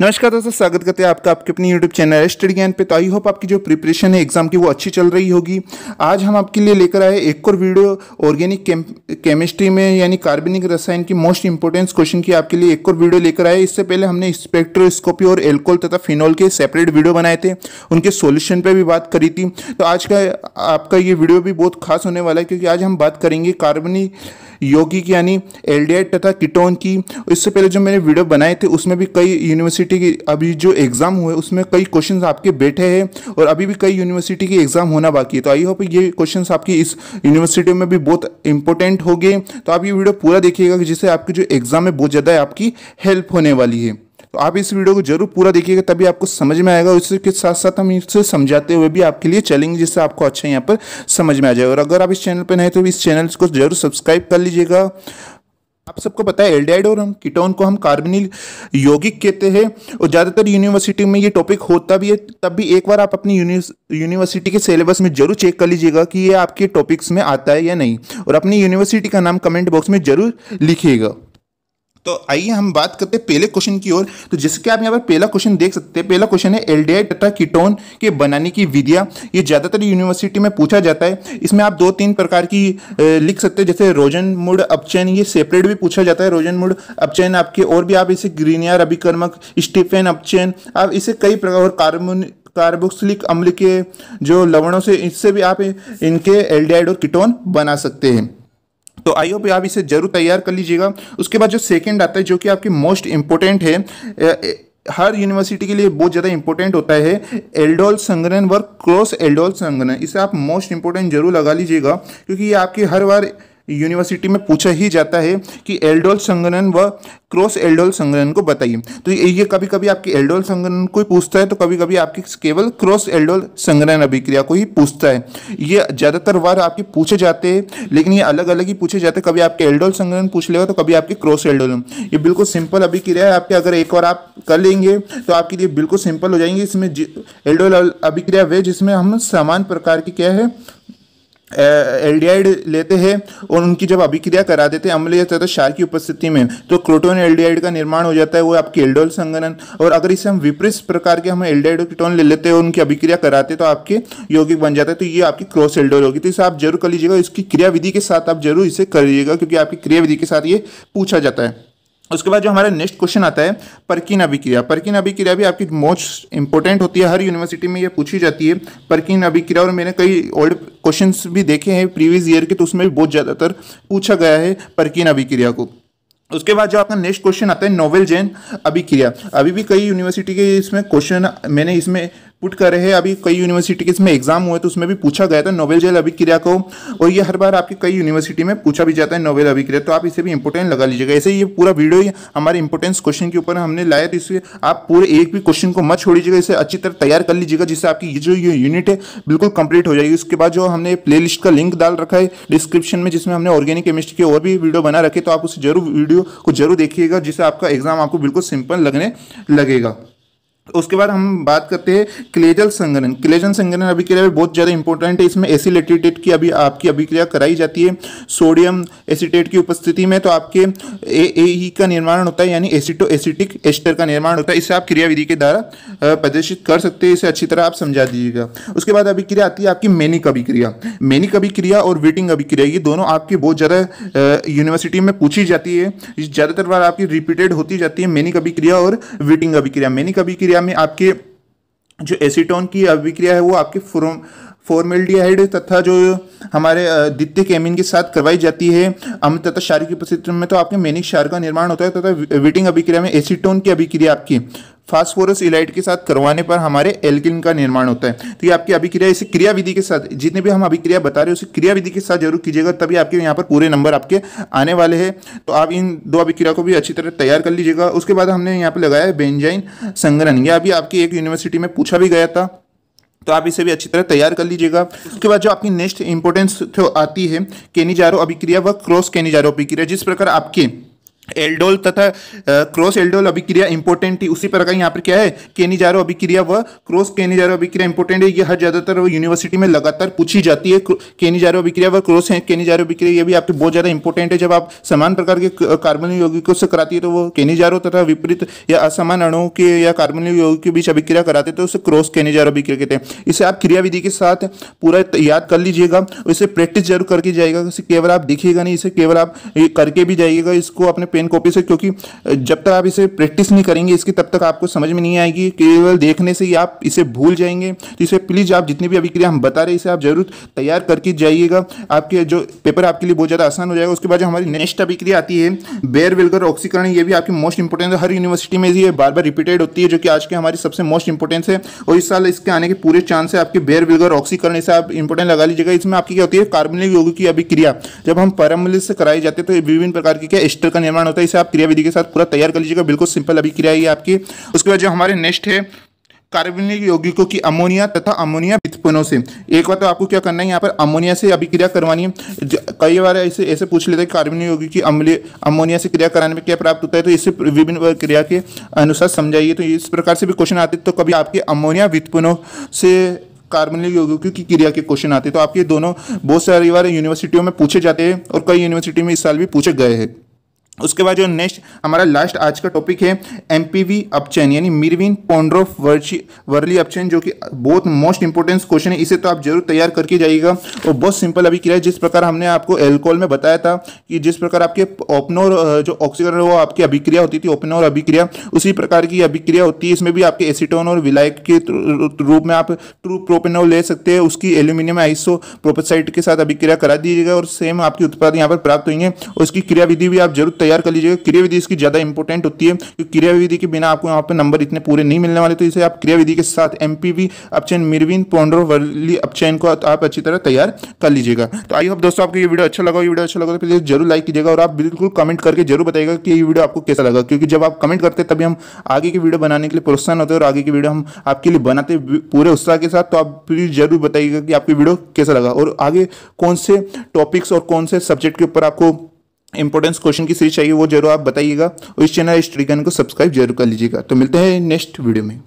नमस्कार दोस्तों स्वागत करते हैं आपका आपके अपने YouTube चैनल स्टडी ज्ञान पे तो आई होप आपकी जो प्रिपरेशन है एग्जाम की वो अच्छी चल रही होगी आज हम आपके लिए लेकर आए एक और वीडियो ऑर्गेनिक केमिस्ट्री में यानी कार्बनिक रसायन की मोस्ट इंपॉर्टेंट क्वेश्चन की आपके लिए एक और वीडियो लेकर आए इससे पहले हमने स्पेक्ट्रोस्कोपी और एल्कोल तथा फिनोल के सेपरेट वीडियो बनाए थे उनके सोल्यूशन पर भी बात करी थी तो आज का आपका ये वीडियो भी बहुत खास होने वाला है क्योंकि आज हम बात करेंगे कार्बनिक यौगिक यानी एल्डिहाइड तथा कीटोन की इससे पहले जो मैंने वीडियो बनाए थे उसमें भी कई यूनिवर्सिटी की अभी जो एग्ज़ाम हुए उसमें कई क्वेश्चन आपके बैठे हैं और अभी भी कई यूनिवर्सिटी के एग्ज़ाम होना बाकी है तो आई होप ये क्वेश्चन आपकी इस यूनिवर्सिटी में भी बहुत इंपॉर्टेंट गए तो आप ये वीडियो पूरा देखिएगा जिससे आपकी जो एग्ज़ाम है बहुत ज़्यादा आपकी हेल्प होने वाली है आप इस वीडियो को जरूर पूरा देखिएगा तभी आपको समझ में आएगा इसके साथ साथ हम इसे समझाते हुए भी आपके लिए चलेंगे जिससे आपको अच्छा यहाँ पर समझ में आ जाएगा और अगर आप इस चैनल पर नहीं तो इस चैनल को जरूर सब्सक्राइब कर लीजिएगा आप सबको पता है एल्डाइड और हम कीटोन को हम कार्बनिल यौगिक कहते हैं और ज़्यादातर यूनिवर्सिटी में ये टॉपिक होता भी है तब भी एक बार आप अपनी यूनिवर्सिटी के सिलेबस में जरूर चेक कर लीजिएगा कि ये आपके टॉपिक्स में आता है या नहीं और अपनी यूनिवर्सिटी का नाम कमेंट बॉक्स में जरूर लिखिएगा तो आइए हम बात करते हैं पहले क्वेश्चन की ओर तो जैसे कि आप यहाँ पर पहला क्वेश्चन देख सकते हैं पहला क्वेश्चन है एल तथा कीटोन के बनाने की विधियाँ ये ज़्यादातर यूनिवर्सिटी में पूछा जाता है इसमें आप दो तीन प्रकार की लिख सकते हैं जैसे रोजन मुड अपचैन ये सेपरेट भी पूछा जाता है रोजन मुड अपचैन आपके और भी आप इसे ग्रीनियर अभिकर्मक स्टीफेन अपचैन आप इसे कई प्रकार और कार्बोन कार्बोक्सिलिक अम्ल के जो लवणों से इससे भी आप इनके एल्डिहाइड और कीटोन बना सकते हैं तो आई होप आप इसे जरूर तैयार कर लीजिएगा उसके बाद जो सेकेंड आता है जो कि आपकी मोस्ट इंपॉर्टेंट है हर यूनिवर्सिटी के लिए बहुत ज़्यादा इंपॉर्टेंट होता है एल्डोल संग्रहण वर्क क्रॉस एल्डोल संग्रहण इसे आप मोस्ट इंपॉर्टेंट जरूर लगा लीजिएगा क्योंकि ये आपकी हर बार यूनिवर्सिटी में पूछा ही जाता है कि एल्डोल संगनन व क्रॉस एल्डोल संगनन को बताइए तो ये कभी कभी आपके एल्डोल संगनन को ही पूछता है तो कभी कभी आपकी केवल क्रॉस एल्डोल संगनन अभिक्रिया को ही पूछता है ये ज़्यादातर बार आपके पूछे जाते हैं लेकिन ये अलग अलग ही पूछे जाते हैं कभी आपके एल्डोल संगनन पूछ लेगा तो कभी आपके क्रॉस एल्डोल ये बिल्कुल सिंपल अभिक्रिया है आपके अगर एक और आप कर लेंगे तो आपके लिए बिल्कुल सिंपल हो जाएंगे इसमें एल्डोल अभिक्रिया वे जिसमें हम समान प्रकार की क्या है एल्डिहाइड लेते हैं और उनकी जब अभिक्रिया करा देते हैं अम्लीय तथा क्षार की उपस्थिति में तो क्रोटोन एल्डिहाइड का निर्माण हो जाता है वो आपकी एल्डोल संगनन और अगर इसे हम विपरीत प्रकार के हम एल्डिहाइड क्रोटोन ले लेते हैं और उनकी अभिक्रिया कराते तो आपके यौगिक बन जाता है तो ये आपकी क्रॉस एल्डोल होगी तो इसे आप जरूर कर लीजिएगा इसकी क्रियाविधि के साथ आप जरूर इसे कर लीजिएगा क्योंकि आपकी क्रियाविधि के साथ ये पूछा जाता है उसके बाद जो हमारा नेक्स्ट क्वेश्चन आता है परकीन अभिक्रिया परकीन अभिक्रिया भी आपकी मोस्ट इंपॉर्टेंट होती है हर यूनिवर्सिटी में ये पूछी जाती है परकीन अभिक्रिया और मैंने कई ओल्ड क्वेश्चन भी देखे हैं प्रीवियस ईयर के तो उसमें भी बहुत ज़्यादातर पूछा गया है परकीन अभिक्रिया को उसके बाद जो आपका नेक्स्ट क्वेश्चन आता है नोवेल जैन अभिक्रिया अभी भी कई यूनिवर्सिटी के इसमें क्वेश्चन मैंने इसमें पुट कर रहे हैं अभी कई यूनिवर्सिटी के इसमें एग्जाम हुए तो उसमें भी पूछा गया था नोवेल जल अभिक्रिया को और ये हर बार आपकी कई यूनिवर्सिटी में पूछा भी जाता है नोवेल अभिक्रिया तो आप इसे भी इंपोर्टेंट लगा लीजिएगा ऐसे ये पूरा वीडियो हमारे इंपोर्टेंस क्वेश्चन के ऊपर हमने लाया तो इसलिए आप पूरे एक भी क्वेश्चन को मत छोड़ इसे अच्छी तरह तैयार कर लीजिएगा जिससे आपकी जो ये यूनिट है बिल्कुल कंप्लीट हो जाएगी उसके बाद जो हमने प्ले का लिंक डाल रखा है डिस्क्रिप्शन में जिसमें हमने ऑर्गेनिक केमिस्ट्री के और भी वीडियो बना रखे तो आप उस जरूर वीडियो को जरूर देखिएगा जिससे आपका एग्जाम आपको बिल्कुल सिंपल लगने लगेगा उसके बाद हम बात करते हैं क्लेजल संगठन क्लेजल संगठन अभिक्रिया भी बहुत ज़्यादा इंपॉर्टेंट है इसमें एसिलेटेटेट की अभी आपकी अभिक्रिया कराई जाती है सोडियम एसिटेट की उपस्थिति में तो आपके ए ए ई का निर्माण होता है यानी एसिटो एसिटिक एस्टर का निर्माण होता है इसे आप क्रियाविधि के द्वारा प्रदर्शित कर सकते हैं इसे अच्छी तरह आप समझा दीजिएगा उसके बाद अभिक्रिया आती है आपकी मेनिक अभिक्रिया मेनिक अभिक्रिया और वेटिंग अभिक्रिया ये दोनों आपकी बहुत ज़्यादा यूनिवर्सिटी में पूछी जाती है ज़्यादातर बार आपकी रिपीटेड होती जाती है मेनिक अभिक्रिया और वेटिंग अभिक्रिया मेनिक अभिक्रिया अभिक्रिया में आपके जो एसीटोन की अभिक्रिया है वो आपके फ्रोम फॉर्मेल्डिहाइड तथा जो हमारे द्वितीय केमिन के साथ करवाई जाती है अम्ल तथा क्षार की उपस्थिति में तो आपके मैनिक क्षार का निर्माण होता है तथा वेटिंग अभिक्रिया में एसीटोन की अभिक्रिया आपकी फास्फोरस इलाइट के साथ करवाने पर हमारे एल्किन का निर्माण होता है तो ये आपकी अभिक्रिया इसे क्रियाविधि के साथ जितने भी हम अभिक्रिया बता रहे हैं उसे क्रियाविधि के साथ जरूर कीजिएगा तभी आपके यहाँ पर पूरे नंबर आपके आने वाले हैं तो आप इन दो अभिक्रिया को भी अच्छी तरह तैयार कर लीजिएगा उसके बाद हमने यहाँ पर लगाया है बेंजाइन संग्रहण यह अभी आपकी एक यूनिवर्सिटी में पूछा भी गया था तो आप इसे भी अच्छी तरह तैयार कर लीजिएगा उसके बाद जो आपकी नेक्स्ट इंपॉर्टेंस आती है केनीजारो अभिक्रिया व क्रॉस केनीजारो अभिक्रिया जिस प्रकार आपके एल्डोल तथा क्रॉस एल्डोल अभिक्रिया इंपॉर्टेंट थी उसी प्रकार यहाँ पर क्या है केनीजारो अभिक्रिया व क्रॉस केनीजारो अभिक्रिया इंपॉर्टेंट है ये हर ज्यादातर यूनिवर्सिटी में लगातार पूछी जाती है केनीजारो अभिक्रिया व क्रॉस केनीजारो अभिक्रिया ये भी आपके बहुत ज्यादा इंपॉर्टेंट है जब आप समान प्रकार के कार्बन यौगिकों से कराती है तो वो केनीजारो तथा विपरीत या असमान अणुओं के या कार्बन यौगिक के बीच अभिक्रिया कराते तो उसे क्रॉस केनीजारो अभिक्रिया कहते हैं इसे आप क्रियाविधि के साथ पूरा याद कर लीजिएगा इसे प्रैक्टिस जरूर करके जाएगा केवल आप दिखेगा नहीं इसे केवल आप करके भी जाइएगा इसको अपने पेन कॉपी से क्योंकि जब तक आप इसे प्रैक्टिस नहीं करेंगे इसकी तब तक आपको समझ में नहीं आएगी केवल देखने से ही आप इसे भूल जाएंगे तो इसे प्लीज़ आप जितनी भी अभिक्रिया हम बता रहे इसे आप जरूर तैयार करके जाइएगा आपके जो पेपर आपके लिए बहुत ज़्यादा आसान हो जाएगा उसके बाद जो हमारी नेक्स्ट अभिक्रिया आती है बेयर वेलकर ऑक्सीकरण ये भी आपकी मोस्ट इंपॉर्टेंट है हर यूनिवर्सिटी में ये बार बार रिपीटेड होती है जो कि आज के हमारी सबसे मोस्ट इंपॉर्टेंट है और इस साल इसके आने के पूरे चांस है आपके बेयर वेलकर ऑक्सीकरण इसे आप इंपॉर्टेंट लगा लीजिएगा इसमें आपकी क्या होती है कार्बनिक योग की अभिक्रिया जब हम परमल से कराई जाती है तो विभिन्न प्रकार की क्या एस्टर का निर्माण होता है इसे आप क्रिया विधि के साथ पूरा तैयार कर लीजिएगा बिल्कुल सिंपल अभी क्रिया ये आपकी उसके बाद जो हमारे नेक्स्ट है कार्बनिक यौगिकों की अमोनिया तथा अमोनिया वित्पनों से एक बार तो आपको क्या करना है यहाँ पर अमोनिया से अभी क्रिया करवानी है कई बार ऐसे ऐसे पूछ लेते हैं कार्बनिक यौगिक की अम्लीय अमोनिया से क्रिया कराने में क्या प्राप्त होता है तो इससे विभिन्न क्रिया के अनुसार समझाइए तो इस प्रकार से भी क्वेश्चन आते तो कभी आपके अमोनिया वित्पनों से कार्बनिक यौगिकों की क्रिया के क्वेश्चन आते तो आपके दोनों बहुत सारी बार यूनिवर्सिटियों में पूछे जाते हैं और कई यूनिवर्सिटी में इस साल भी पूछे गए हैं उसके बाद जो नेक्स्ट हमारा लास्ट आज का टॉपिक है एम पी वी अपचैन यानी मिरविन पोंड्रोफ वर्ची वर्ली अपचैन जो कि बहुत मोस्ट इंपॉर्टेंस क्वेश्चन है इसे तो आप जरूर तैयार करके जाइएगा और बहुत सिंपल अभी किया है जिस प्रकार हमने आपको एल्कोल में बताया था कि जिस प्रकार आपके ओपनोर जो ऑक्सीजन है वो आपकी अभिक्रिया होती थी ओपनोर अभिक्रिया उसी प्रकार की अभिक्रिया होती है इसमें भी आपके एसिटोन और विलायक के रूप में आप ट्रू प्रोपेनोल ले सकते हैं उसकी एल्यूमिनियम आइसो प्रोपेसाइट के साथ अभिक्रिया करा दीजिएगा और सेम आपकी उत्पाद यहाँ पर प्राप्त होंगे उसकी क्रियाविधि भी आप जरूर तैयार कर लीजिएगा क्रिया विधि इसकी ज़्यादा इंपॉर्टेंट होती है क्योंकि क्रिया विधि के बिना आपको यहाँ पर नंबर इतने पूरे नहीं मिलने वाले तो इसे आप क्रिया विधि के साथ एम पी अपचैन मिरविन पोंड्रो वर्ली अपचैन को आप अच्छी तरह तैयार कर लीजिएगा तो आई होप दोस्तों आपको ये वीडियो अच्छा लगा ये वीडियो अच्छा लगा तो प्लीज़ जरूर लाइक कीजिएगा और आप बिल्कुल कमेंट करके जरूर बताएगा कि ये वीडियो आपको कैसा लगा क्योंकि जब आप कमेंट करते तभी हम आगे की वीडियो बनाने के लिए प्रोत्साहन होते हैं और आगे की वीडियो हम आपके लिए बनाते पूरे उत्साह के साथ तो आप प्लीज़ जरूर बताइएगा कि आपकी वीडियो कैसा लगा और आगे कौन से टॉपिक्स और कौन से सब्जेक्ट के ऊपर आपको इंपॉर्टेंस क्वेश्चन की सीरीज चाहिए वो जरूर आप बताइएगा और इस चैनल स्टडी को सब्सक्राइब जरूर कर लीजिएगा तो मिलते हैं नेक्स्ट वीडियो में